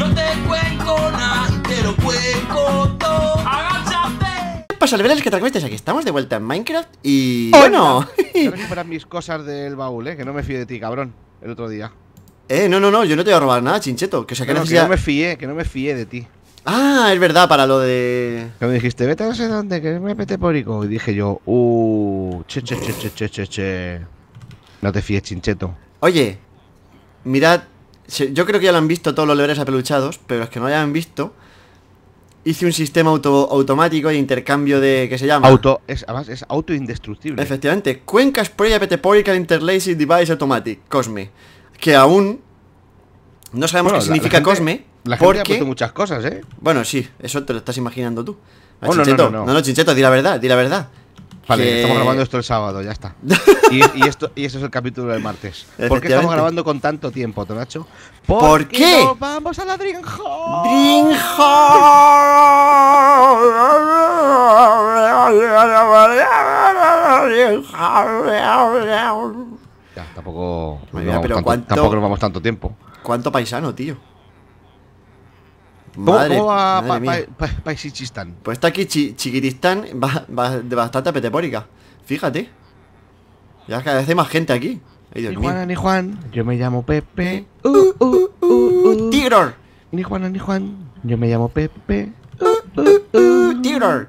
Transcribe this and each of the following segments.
No te cuento nada, te lo cuenco todo. ¡Agáchate! pasa, que estés Aquí estamos de vuelta en Minecraft y. ¡Bueno! para mis cosas del baúl, eh, que no me fío de ti, cabrón, el otro día. Eh, no, no, no, yo no te voy a robar nada, chincheto. Que, o sea, que, no, me fíe, que no me fíe de ti. Ah, es verdad, para lo de. Que me dijiste, vete a no sé dónde, que me pete porico. Y dije yo, uh, che, che, che, che, che, che. No te fíes, chincheto. Oye, mirad yo creo que ya lo han visto todos los leveres apeluchados, pero los que no lo hayan visto, hice un sistema auto, automático de intercambio de. ¿Qué se llama? Auto. Es, además, es autoindestructible. Efectivamente. Cuenca Spray Apeteporical Interlacing Device Automatic, COSME. Que aún. No sabemos qué significa COSME. La gente porque... ha muchas cosas, ¿eh? Bueno, sí, eso te lo estás imaginando tú. Oh, no, no, no, Chincheto, di la verdad, di la verdad. Vale, estamos grabando esto el sábado, ya está. Y, y, esto, y esto es el capítulo del martes. ¿Por qué estamos grabando con tanto tiempo, Tonacho? ¿Por, qué? No vamos a la drinja drinja Ya, tampoco, pero tampoco nos vamos tanto tiempo. ¿Cuánto paisano, tío? ¿Cómo, madre, ¿cómo Pa, pa, pues está aquí chi, Chiquitistán va, va, bastante petepórica Fíjate. Ya cada vez hay más gente aquí. Ay, ni Juan ni Juan, yo me llamo Pepe. Uh, uh, uh, ¡Tigror! Ni Juan ni Juan, yo me llamo Pepe. Uh, uh, ¡Tigror!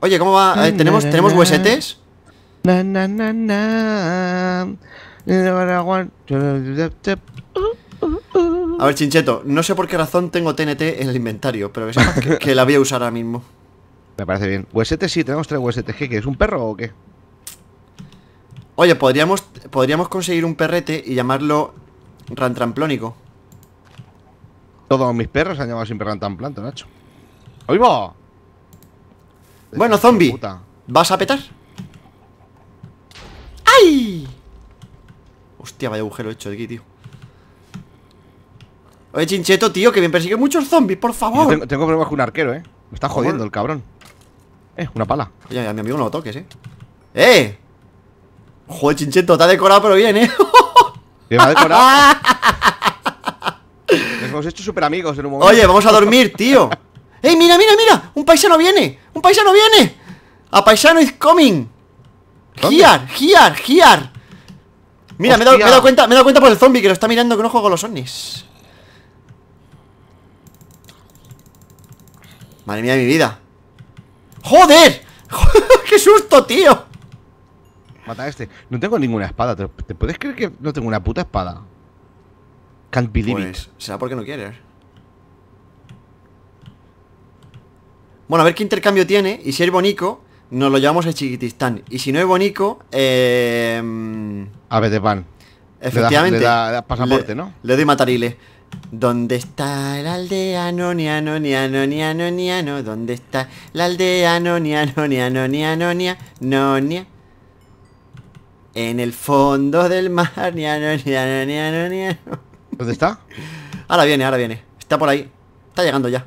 Oye, ¿cómo va? Na, ¿Tenemos, na, ¿tenemos huesetes Na, na, na, na. A ver, Chincheto, no sé por qué razón tengo TNT en el inventario, pero que la voy a usar ahora mismo. Me parece bien. UST sí, tenemos tres USTG, que es un perro o qué? Oye, podríamos, podríamos conseguir un perrete y llamarlo Rantramplónico. Todos mis perros se han llamado siempre Rantramplanto, Nacho. ¡Ahí Bueno, zombie, ¿vas a petar? ¡Ay! Hostia, vaya agujero hecho de aquí, tío. Oye, Chincheto, tío, que bien persigue muchos zombies, por favor. Tengo, tengo, problemas con un arquero, eh. Me está jodiendo el cabrón. Eh, una pala. Oye, a mi amigo no lo toques, eh. ¡Eh! Joder, Chincheto, te ha decorado, pero bien, eh. me ha decorado. hemos hecho súper amigos en un momento. Oye, vamos a dormir, tío. ¡Eh, mira, mira, mira! ¡Un paisano viene! ¡Un paisano viene! ¡A paisano is coming! ¡Giar, giar, giar! Mira, me he, dado, cuenta, me he cuenta por el zombie que lo está mirando que no con los zombies. Madre mía mi vida ¡Joder! ¡Qué susto, tío! Mata a este No tengo ninguna espada ¿Te, puedes creer que no tengo una puta espada? Can't believe pues, será porque no quieres Bueno, a ver qué intercambio tiene Y si es bonico Nos lo llevamos a Chiquitistán Y si no es bonico eh... A ver, de Efectivamente Le pasaporte, ¿no? Le doy matarile ¿Dónde está el aldeano, niano, niano, ¿Dónde está el aldeano, niano, niano, En el fondo del mar, ¿Dónde está? Ahora viene, ahora viene. Está por ahí. Está llegando ya.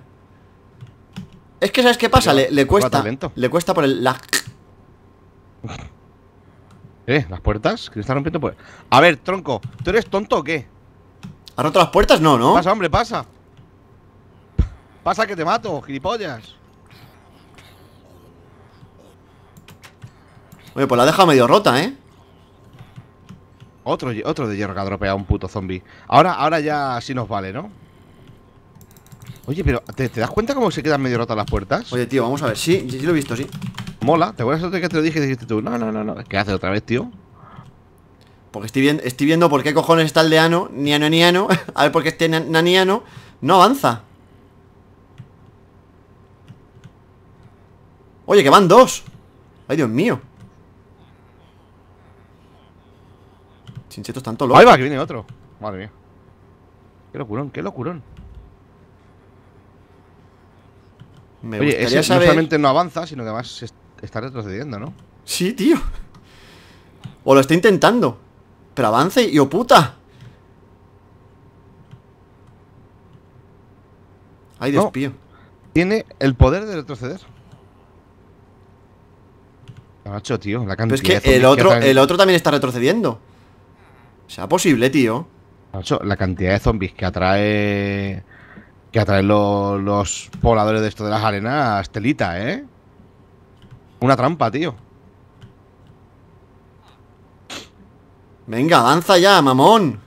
Es que, ¿sabes qué pasa? Le, cuesta. Le cuesta por el ¿Eh? ¿Las puertas? ¿Que está rompiendo? Pues... A ver, tronco, ¿tú eres tonto o qué? ¿Has roto las puertas? No, ¿no? Pasa, hombre, pasa. Pasa que te mato, gilipollas. Oye, pues la deja medio rota, ¿eh? Otro, otro de hierro que ha dropeado un puto zombie. Ahora, ahora ya sí nos vale, ¿no? Oye, pero ¿te, das cuenta cómo se quedan medio rotas las puertas? Oye, tío, vamos a ver. Sí, sí lo he visto, sí. Mola, ¿te a de que te lo dije y dijiste tú? No, no, no, no. ¿Qué haces otra vez, tío? Porque estoy, viendo, estoy viendo por qué cojones está el deano, niano, niano. A ver por qué este naniano no avanza. Oye, que van dos. Ay, Dios mío. Chinchetos tanto loco. Ahí va, que viene otro. Madre mía. Qué locurón, qué locurón. Me Oye, ese no solamente no avanza, sino que además está retrocediendo, ¿no? Sí, tío. O lo está intentando. Pero avance, yo puta. Ay, Dios Tiene el poder de retroceder. hecho, tío, la cantidad Pero es que el otro, el otro también está retrocediendo. O sea posible, tío. la cantidad de zombies que atrae. Que atrae los, pobladores de esto de las arenas, Estelita, ¿eh? Una trampa, tío. Venga, avanza ya, mamón.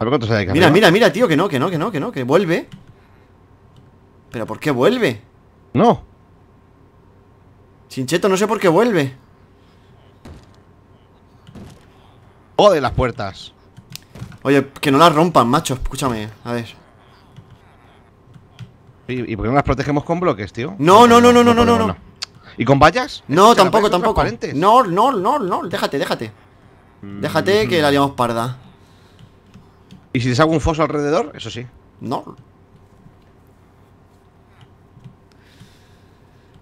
A Mira, mira, mira, tío, que no, que no, que no, que no, que vuelve. ¿Pero por qué vuelve? No. Chincheto, no sé por qué vuelve. O de las puertas. Oye, que no las rompan, macho. Escúchame, a ver. ¿Y, por qué no las protegemos con bloques, tío? No, no, no, no, no, no, no. no, no. ¿Y con vallas? No, tampoco, tampoco. No, no, no, no, déjate, déjate. Déjate que la liamos parda. ¿Y si te hago un foso alrededor? Eso sí. No.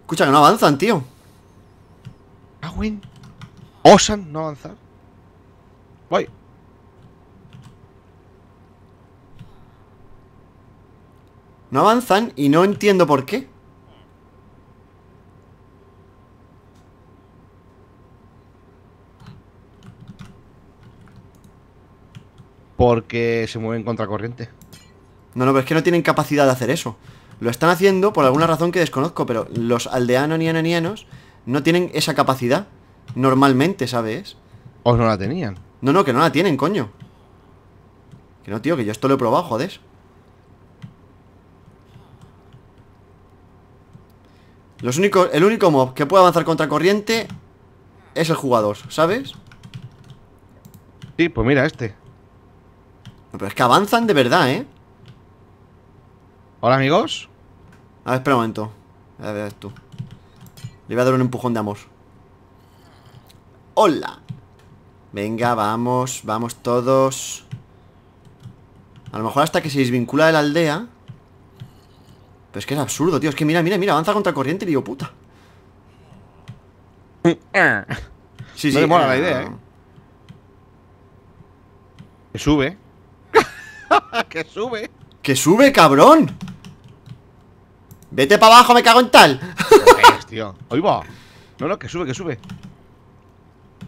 Escucha, que no avanzan, tío. Ah, Osan no avanzar. Voy. No avanzan y no entiendo por qué. porque se mueven contra corriente No, no, pero es que no tienen capacidad de hacer eso. Lo están haciendo por alguna razón que desconozco, pero los aldeanos ni ananianos no tienen esa capacidad normalmente, ¿sabes? ¿O no la tenían? No, no, que no la tienen, coño. Que no, tío, que yo esto lo he probado, joder. Los únicos, el único mob que puede avanzar contra corriente es el jugador, ¿sabes? Sí, pues mira, este. Pero es que avanzan de verdad, ¿eh? Hola, amigos. A ver, espera un momento. A ver, tú. Le voy a dar un empujón de amor. ¡Hola! Venga, vamos, vamos todos. A lo mejor hasta que se desvincula de la aldea. Pero es que es absurdo, tío. Es que mira, mira, mira, avanza contra corriente y digo, puta. Sí, sí. No te mola eh. la idea, ¿eh? Que sube. que sube. Que sube, cabrón. Vete para abajo, me cago en tal. es, tío? va. No, no, que sube, que sube.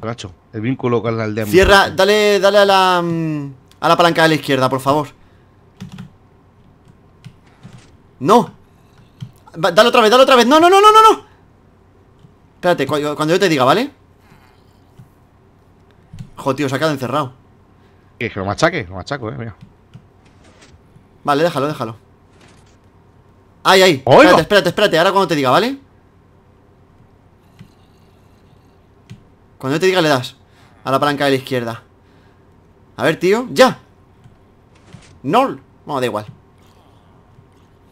Agacho el vínculo con la aldea. Cierra, dale, dale a la. Mm, a la palanca de la izquierda, por favor. No. dale otra vez, dale otra vez. No, no, no, no, no, no. Espérate, cuando yo te diga, ¿vale? Jodido, tío, se ha quedado encerrado. que lo machaque, lo machaco, eh, mira. Vale, déjalo, déjalo Ay, ay, ¡Oh! espérate, espérate, espérate Ahora cuando te diga, ¿vale? Cuando yo te diga le das A la palanca de la izquierda A ver, tío, ¡ya! ¡No! No, da igual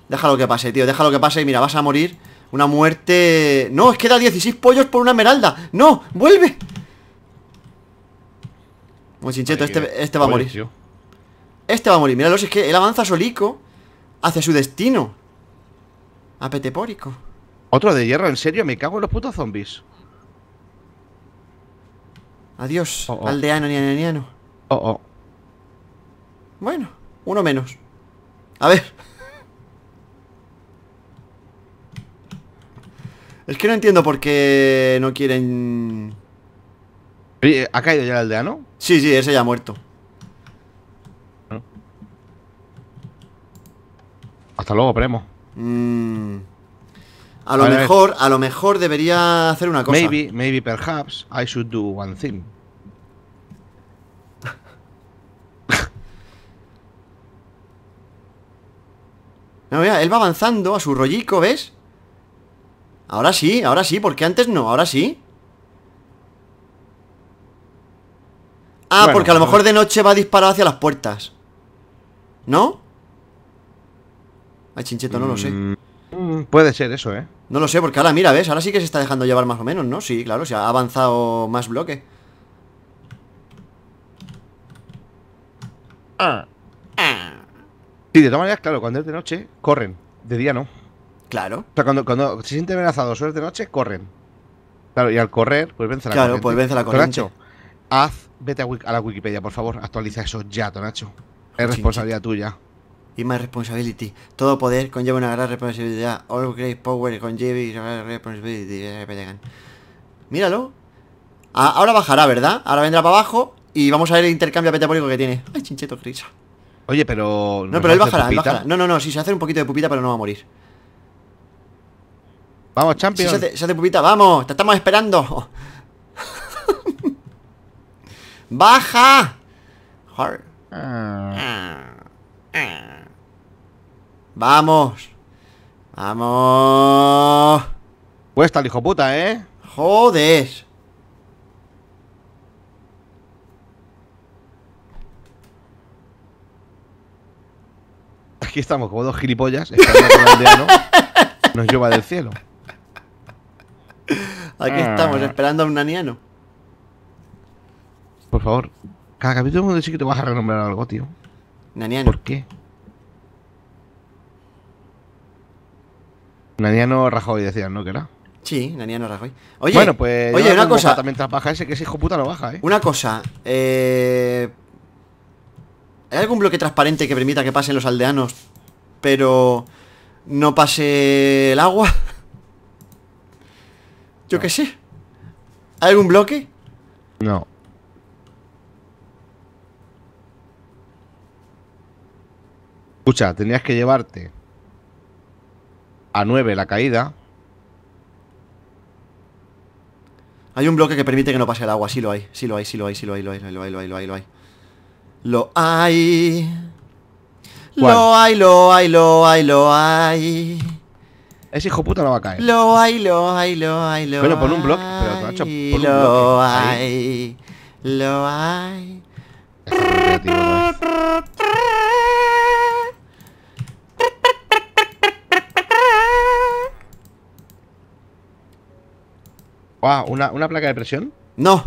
Déjalo que pase, tío, déjalo que pase Y mira, vas a morir Una muerte... No, es que da 16 pollos por una esmeralda ¡No! ¡Vuelve! Muy chincheto, este, eh, este, va a morir este va a morir, míralo, es que él avanza solico hacia su destino. Apetepórico. Otro de hierro, en serio, me cago en los putos zombies. Adiós, oh, oh. aldeano, aldeano Oh, oh. Bueno, uno menos. A ver. Es que no entiendo por qué no quieren... ¿Ha caído ya el aldeano? Sí, sí, ese ya ha muerto. Hasta luego, Premo. Mm. A lo mejor, a lo mejor debería hacer una cosa. Maybe, maybe perhaps I should do one thing. no, mira, él va avanzando a su rollico, ¿ves? Ahora sí, ahora sí, porque antes no, ahora sí. Ah, porque a lo mejor de noche va a disparar hacia las puertas. ¿No? Ay, chincheto, no lo sé. Mm, puede ser eso, ¿eh? No lo sé, porque ahora mira, ¿ves? Ahora sí que se está dejando llevar más o menos, ¿no? Sí, claro, se ha avanzado más bloque. Ah. ah. Sí, de todas maneras, claro, cuando es de noche, corren. De día no. Claro. O sea, cuando, cuando se siente amenazado o es de noche, corren. Claro, y al correr, pues vence la claro, corriente. Claro, pues vence la corriente. Nacho, haz, vete a, a, la Wikipedia, por favor, actualiza eso ya, Tonacho. Es responsabilidad tuya y más responsabilidad Todo poder conlleva una gran responsabilidad. All great power conlleva responsabilidad Míralo. ahora bajará, ¿verdad? Ahora vendrá para abajo y vamos a ver el intercambio metabólico que tiene. Ay, chincheto, grisa. Oye, pero... No, pero él bajará, él bajará. No, no, no, si se hace un poquito de pupita, pero no va a morir. Vamos, champion. se, hace, pupita, vamos, te estamos esperando. ¡Baja! Ah. Ah. Ah. Vamos. Vamos. Puesta el hijo puta, ¿eh? Joder. Aquí estamos como dos gilipollas. Esperando nos lleva del cielo. Aquí estamos, ah. esperando a un naniano. Por favor, cada capítulo sí que te vas a renombrar algo, tío. Naniano. ¿Por qué? Naniano Rajoy decían, ¿no? Que era. Sí, Naniano Rajoy. Oye, bueno, pues oye, una cosa. También trabaja ese que ese hijo puta lo baja, ¿eh? Una cosa. Eh... ¿Hay algún bloque transparente que permita que pasen los aldeanos, pero no pase el agua? Yo qué sé. ¿Hay algún bloque? No. Escucha, tenías que llevarte a 9 la caída. Hay un bloque que permite que no pase el agua, sí lo hay, sí lo hay, sí lo hay, sí lo hay, lo hay, lo hay, lo hay, lo hay, lo hay. Lo hay. Lo hay, lo hay, lo hay, lo hay. Ese hijo puta no va a caer. Lo hay, lo hay, lo hay, lo hay. Bueno, pon un bloque, pero Lo hay, lo hay. ¿una, placa de presión? ¡No!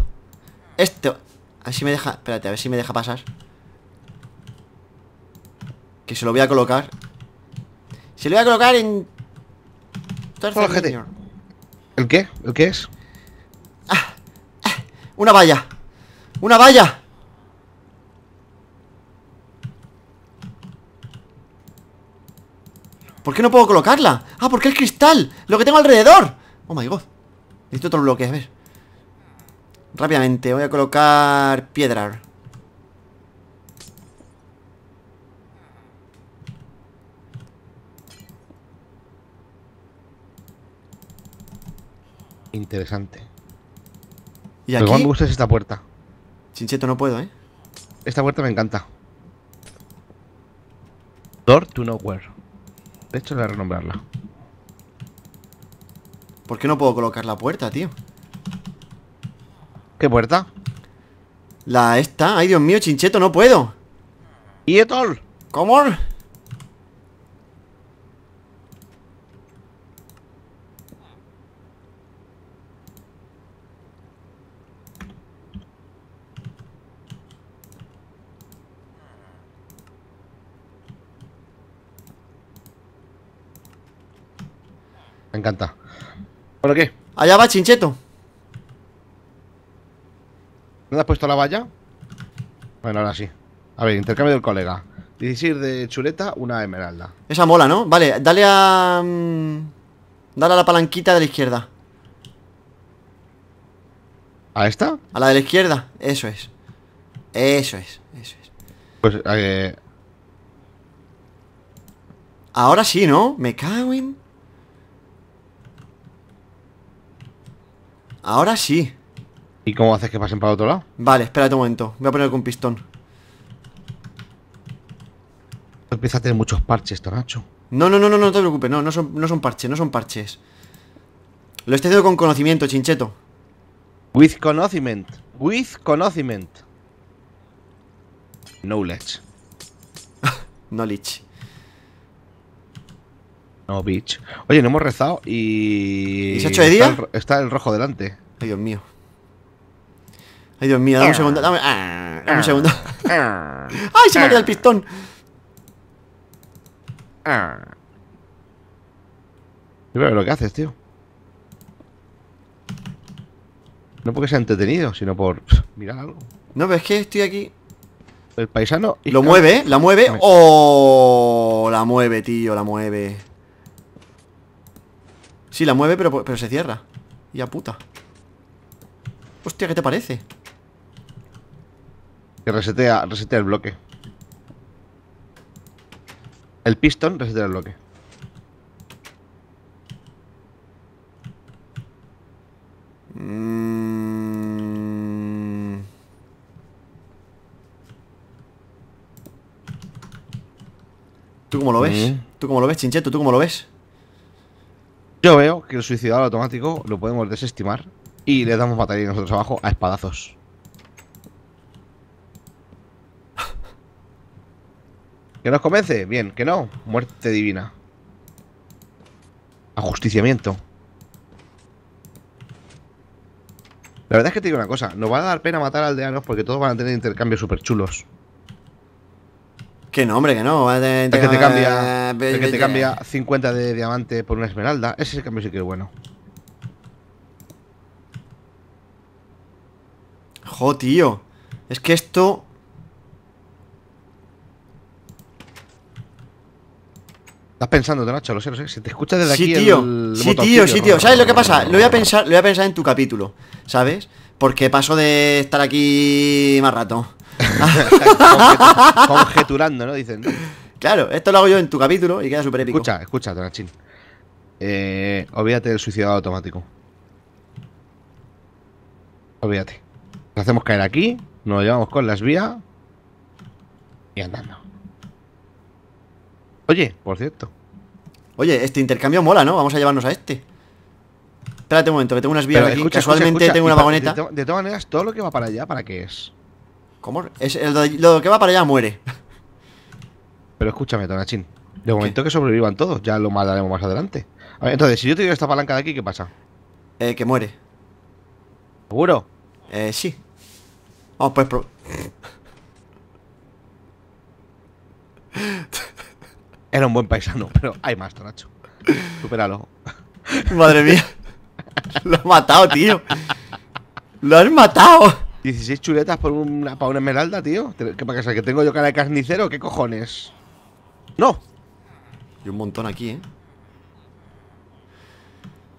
Esto. Así si me deja. Espérate, a ver si me deja pasar. Que se lo voy a colocar. Se lo voy a colocar en. ¿El qué? ¿El qué es? Ah, ah, ¡Una valla! ¡Una valla! ¿Por qué no puedo colocarla? ¡Ah, porque es cristal! ¡Lo que tengo alrededor! ¡Oh, my God! Necesito otro bloque, a ver Rápidamente, voy a colocar piedra Interesante ¿Y aquí? Lo que me gusta es esta puerta Chincheto, no puedo, ¿eh? Esta puerta me encanta Door to nowhere De hecho, voy a renombrarla ¿Por qué no puedo colocar la puerta, tío? ¿Qué puerta? La esta. Ay, Dios mío, chincheto, no puedo. ¿Y etol? ¿Cómo? Me encanta. ¿Por qué? Allá va Chincheto. ¿No has puesto la valla? Bueno, ahora sí. A ver, intercambio del colega. 16 de chuleta, una esmeralda. Esa mola, ¿no? Vale, dale a... Mm, dale a la palanquita de la izquierda. ¿A esta? A la de la izquierda, eso es. Eso es, eso es. Pues... Eh... Ahora sí, ¿no? Me cago en... Ahora sí. ¿Y cómo haces que pasen para el otro lado? Vale, espérate un momento. Voy a poner con pistón. Empieza a tener muchos parches, Toracho. No, no, no, no, no te preocupes. No, no son, no son parches, no son parches. Lo estoy haciendo con conocimiento, chincheto. With conocimiento. With conocimiento. Knowledge. Knowledge. No, bitch. Oye, no hemos rezado y de día? Está el, rojo delante. Ay, Dios mío. Ay, Dios mío, dame un ah. segundo. Dame, ah, un ah. segundo. ¡Ay, se me ha quedado el pistón! ver lo que haces, tío. No porque sea entretenido, sino por mirar algo. No, pero es que estoy aquí. El paisano. lo mueve, la mueve. Oh, la mueve, tío, la mueve. Sí, la mueve, pero, pero se cierra. Ya puta. Hostia, ¿qué te parece? Que resetea, el bloque. El piston resetea el bloque. Mm. ¿Tú cómo lo ves? Mm. ¿Tú cómo lo ves, Chincheto? ¿Tú cómo lo ves? Yo veo que el suicidado automático lo podemos desestimar y le damos batalla nosotros abajo a espadazos. ¿Que nos convence? Bien, que no. Muerte divina. Ajusticiamiento. La verdad es que te digo una cosa, nos va a dar pena matar aldeanos porque todos van a tener intercambios súper chulos. Que no, hombre, que no. Va a Es que te cambia el que te cambia 50 de diamante por una esmeralda. Ese es el cambio sí que es bueno. Jo, tío. Es que esto... Estás pensando, Nacho, lo sé, lo sé. Si te escuchas desde aquí tío. Sí, tío, sí, tío. ¿Sabes lo que pasa? Lo voy a pensar, lo voy a pensar en tu capítulo, ¿sabes? Porque paso de estar aquí más rato. Conjeturando, ¿no? Dicen. Claro, esto lo hago yo en tu capítulo y queda súper épico. Escucha, escucha, Donachín. Eh, olvídate del suicidado automático. Olvídate. Nos hacemos caer aquí, nos llevamos con las vías y andando. Oye, por cierto. Oye, este intercambio mola, ¿no? Vamos a llevarnos a este. Espérate un momento, que tengo unas vías aquí. Casualmente tengo una vagoneta. De, todas maneras, todo lo que va para allá, ¿para qué es? ¿Cómo? Es, el, lo que va para allá muere. Pero escúchame, Tonachín. De momento que sobrevivan todos, ya lo malaremos más adelante. A ver, entonces, si yo te digo esta palanca de aquí, ¿qué pasa? Eh, que muere. ¿Seguro? Eh, sí. Vamos, pues... Era un buen paisano, pero hay más, Tonacho. Superalo. Madre mía. Lo has matado, tío. Lo has matado. 16 chuletas por una, para una esmeralda, tío. ¿Qué pasa? ¿Que tengo yo cara de carnicero? ¿Qué cojones? ¡No! Y un montón aquí, ¿eh?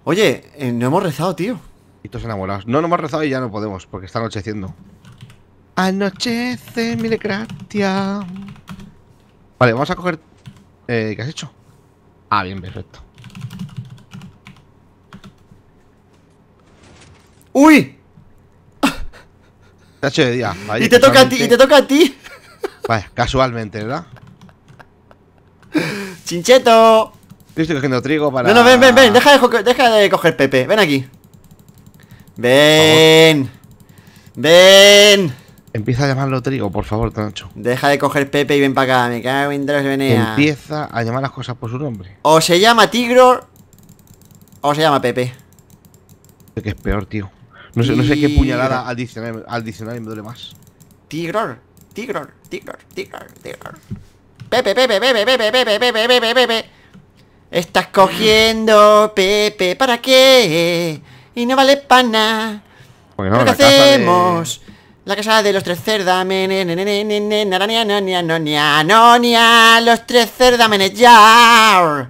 Oye, eh, no hemos rezado, tío. Y todos enamorados. No, no hemos rezado y ya no podemos, porque está anocheciendo. Anochece, mire, gracia. Vale, vamos a coger... Eh, ¿Qué has hecho? Ah, bien, perfecto. ¡Uy! Te ha hecho y te toca a ti, y te toca a ti. Vaya, casualmente, ¿verdad? ¡Chincheto! estoy cogiendo trigo para. No, no, ven, ven, ven. Deja de, deja de coger Pepe. Ven aquí. Ven. Ven. Empieza a llamarlo trigo, por favor, Tancho. Deja de coger Pepe y ven para acá. Me cago en tres venea. Empieza a llamar las cosas por su nombre. O se llama Tigro o se llama Pepe. Sé que es peor, tío. No sé, no sé qué puñalada al diccionario, al diccionario me duele más. Tigror, tigror, tigror, tigror, tigror. Pepe, Pepe, Pepe, Pepe, Pepe, Pepe, Pepe, Pepe. Estás cogiendo, Pepe, ¿para qué? Y no vale para nada. ¿Qué la hacemos? La casa de los tres cerdámenes. Los tres cerdámenes, ya.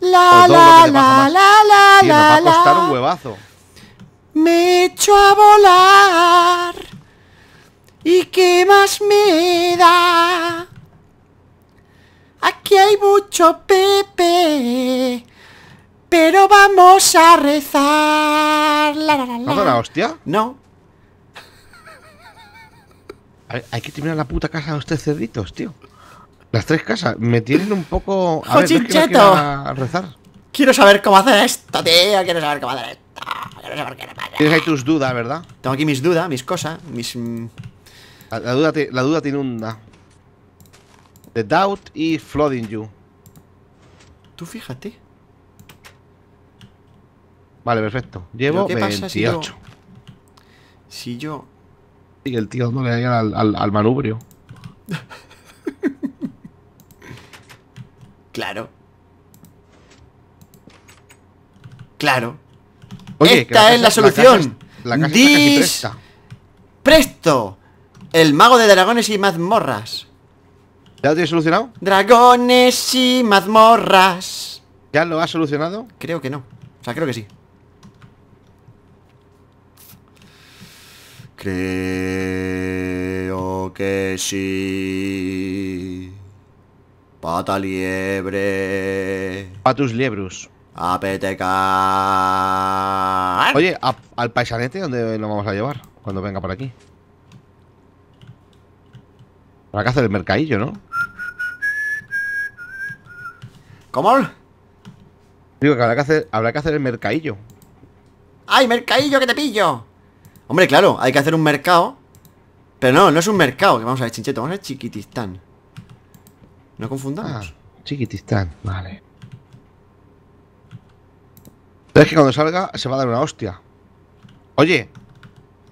La, la, la, la, la, la. va a costar un huevazo. Me echo a volar. ¿Y qué más me da? Aquí hay mucho Pepe. Pero vamos a rezar. La, la, la, la hostia? No. Hay que terminar la puta casa de los tres cerditos, tío. Las tres casas. Me tienen un poco... A ver, no que rezar. Quiero saber cómo hacer esto, tío. Quiero saber cómo hacer esto. Quiero saber qué Tienes ahí tus dudas, ¿verdad? Tengo aquí mis dudas, mis cosas, mis... Mm. La, duda, la duda te inunda. The Doubt y Flooding You. Tú fíjate. Vale, perfecto. Llevo si yo... Si Y el tío no le da al, al, manubrio. claro. Claro. Esta es la solución. La Presto, el mago de dragones y mazmorras. ¿Ya lo tienes solucionado? Dragones y mazmorras. ¿Ya lo has solucionado? Creo que no. O sea, creo que sí. Creo que sí. Pata liebre. Patus liebrus. APTK. Oye, al paisanete, ¿dónde lo vamos a llevar? Cuando venga por aquí. Para que hacer el mercadillo, ¿no? ¿Cómo? Digo que habrá que hacer, habrá que hacer el mercadillo. ¡Ay, mercadillo que te pillo! Hombre, claro, hay que hacer un mercado. Pero no, no es un mercado. Que vamos a ver, chincheto, vamos a ver Chiquitistán. No confundamos. Ah, Chiquitistán, vale. Pero es que cuando salga se va a dar una hostia. Oye,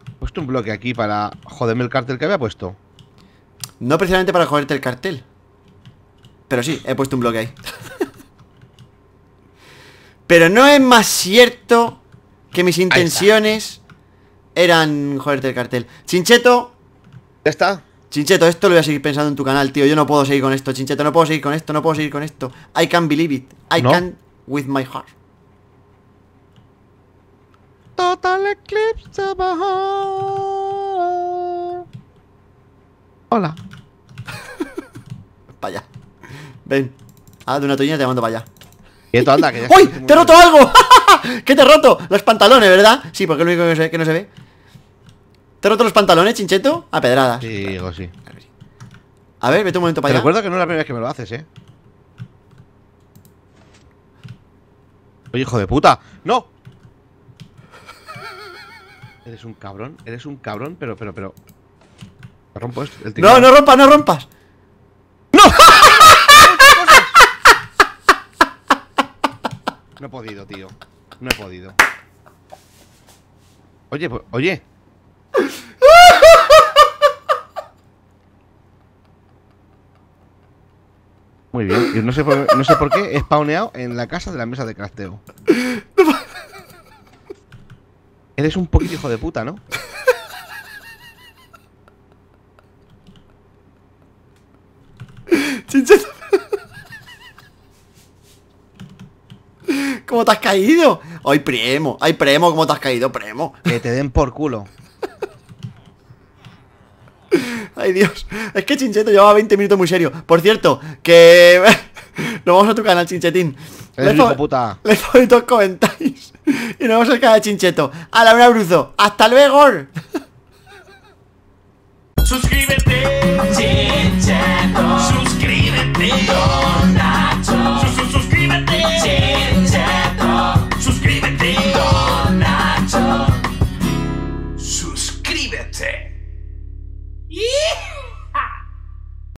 he puesto un bloque aquí para joderme el cartel que había puesto. No precisamente para joderte el cartel. Pero sí, he puesto un bloque ahí. Pero no es más cierto que mis intenciones eran joderte el cartel. Chincheto. Ya está. Chincheto, esto lo voy a seguir pensando en tu canal, tío. Yo no puedo seguir con esto, Chincheto. No puedo seguir con esto, no puedo seguir con esto. I can't believe it. I can't with my heart. Total eclipse of Hola. Vaya. Ven. Haz una tuña te mando para ¡Uy! ¡Te he roto algo! ¿Qué te he roto? Los pantalones, ¿verdad? Sí, porque es lo único que, no se ve. ¿Te he roto los pantalones, chincheto? A pedradas. Sí, sí. A ver, vete un momento para te recuerdo que no es la primera vez que me lo haces, ¿eh? Oye, hijo de puta. ¡No! eres un cabrón, eres un cabrón, pero, pero, pero... Rompo esto. El no, no rompas, no rompas. No he podido, tío. No he podido. Oye, pues, oye. Muy bien. no sé, por, no sé por qué he spawneado en la casa de la mesa de crafteo. Eres un poquito hijo de puta, ¿no? ¿Cómo te has caído? Ay, primo, ay, primo, ¿cómo te has caído, primo? Que te den por culo. Ay, Dios. Es que Chincheto llevaba 20 minutos muy serio. Por cierto, que. nos vamos a tu canal, Chinchetín. Eres un puta. Les comentáis. Y nos vamos al canal de Chincheto. A la hora, Bruzo. ¡Hasta luego! Suscríbete, Chincheto. Suscríbete,